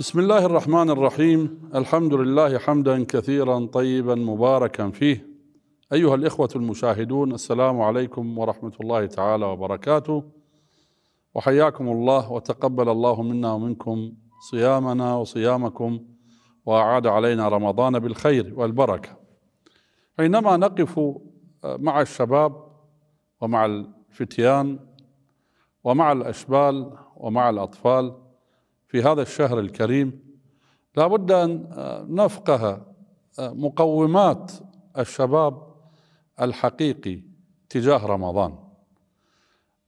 بسم الله الرحمن الرحيم الحمد لله حمدا كثيرا طيبا مباركا فيه ايها الاخوه المشاهدون السلام عليكم ورحمه الله تعالى وبركاته وحياكم الله وتقبل الله منا ومنكم صيامنا وصيامكم واعاد علينا رمضان بالخير والبركه حينما نقف آه، مع الشباب ومع الفتيان ومع الاشبال ومع الاطفال في هذا الشهر الكريم لابد أن آه، نفقه آه، مقومات الشباب الحقيقي تجاه رمضان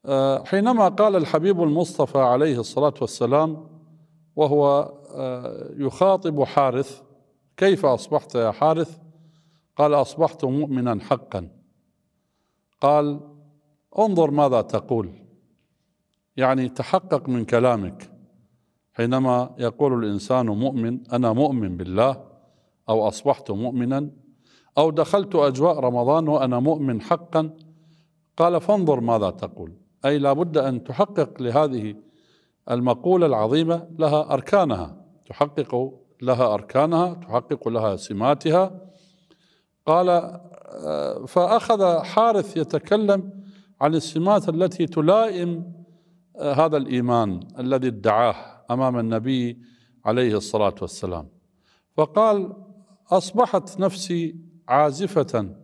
آه، حينما قال الحبيب المصطفى عليه الصلاة والسلام وهو يخاطب حارث كيف أصبحت يا حارث قال أصبحت مؤمنا حقا قال انظر ماذا تقول يعني تحقق من كلامك حينما يقول الانسان مؤمن انا مؤمن بالله او اصبحت مؤمنا او دخلت اجواء رمضان وانا مؤمن حقا قال فانظر ماذا تقول اي لابد ان تحقق لهذه المقوله العظيمه لها اركانها تحقق لها اركانها تحقق لها سماتها قال آه، فاخذ حارث يتكلم عن السمات التي تلائم آه، هذا الايمان الذي ادعاه امام النبي عليه الصلاه والسلام فقال اصبحت نفسي عازفه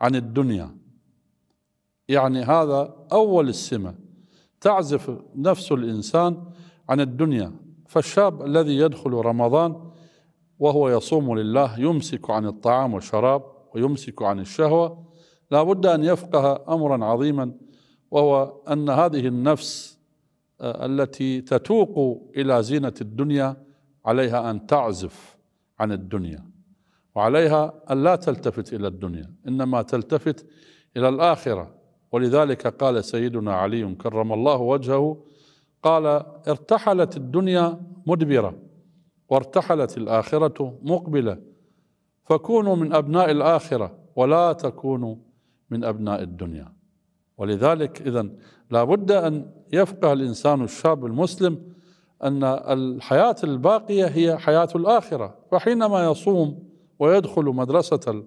عن الدنيا يعني هذا اول السمه تعزف نفس الانسان عن الدنيا فالشاب الذي يدخل رمضان وهو يصوم لله يمسك عن الطعام والشراب ويمسك عن الشهوه لا بد ان يفقه امرا عظيما وهو ان هذه النفس آه، التي تتوق الى زينه الدنيا عليها ان تعزف عن الدنيا وعليها ان لا تلتفت الى الدنيا انما تلتفت الى الاخره ولذلك قال سيدنا علي كرم الله وجهه قال ارتحلت الدنيا مدبره وارتحلت الاخره مقبله فكونوا من ابناء الاخره ولا تكونوا من ابناء الدنيا ولذلك إذا لابد أن يفقه الإنسان الشاب المسلم أن الحياة الباقية هي حياة الآخرة فحينما يصوم ويدخل مدرسة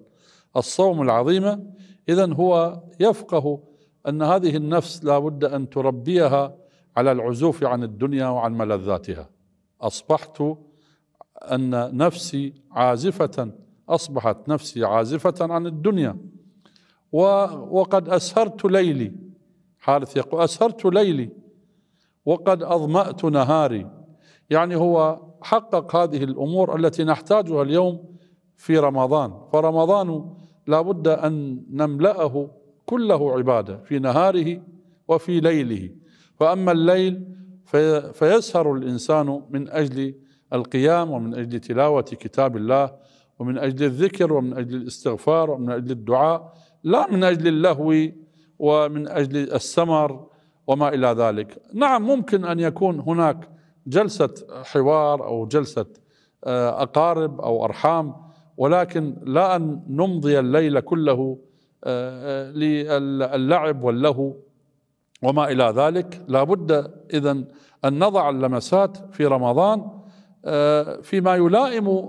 الصوم العظيمة إذا هو يفقه أن هذه النفس لابد أن تربيها على العزوف عن الدنيا وعن ملذاتها أصبحت أن نفسي عازفة أصبحت نفسي عازفة عن الدنيا وقد أسهرت ليلي حارث يقول أسهرت ليلي وقد أظمأت نهاري يعني هو حقق هذه الأمور التي نحتاجها اليوم في رمضان فرمضان لا بد أن نملأه كله عبادة في نهاره وفي ليله فأما الليل في فيسهر الإنسان من أجل القيام ومن أجل تلاوة كتاب الله ومن أجل الذكر ومن أجل الاستغفار ومن أجل الدعاء لا من أجل اللهو ومن أجل السمر وما إلى ذلك نعم ممكن أن يكون هناك جلسة حوار أو جلسة آه، أقارب أو أرحام ولكن لا أن نمضي الليل كله آه، آه، للعب واللهو وما إلى ذلك لابد إذا أن نضع اللمسات في رمضان فيما يلائم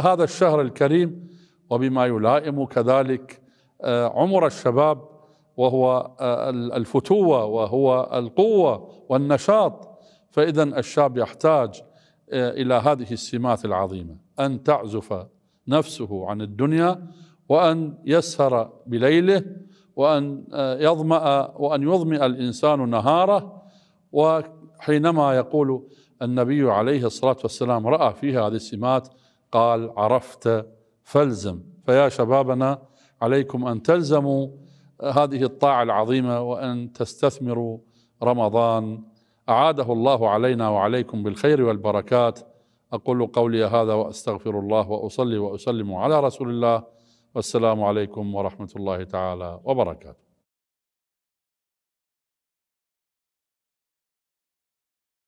هذا الشهر الكريم وبما يلائم كذلك آه، عمر الشباب وهو آه، الفتوه وهو القوه والنشاط فاذا الشاب يحتاج آه، الى هذه السمات العظيمه ان تعزف نفسه عن الدنيا وان يسهر بليله وان يظمأ وان يظمئ الانسان نهاره وحينما يقول النبي عليه الصلاه والسلام راى فيها هذه السمات قال عرفت فالزم فيا شبابنا عليكم ان تلزموا هذه الطاعه العظيمه وان تستثمروا رمضان اعاده الله علينا وعليكم بالخير والبركات اقول قولي هذا واستغفر الله واصلي واسلم على رسول الله والسلام عليكم ورحمه الله تعالى وبركاته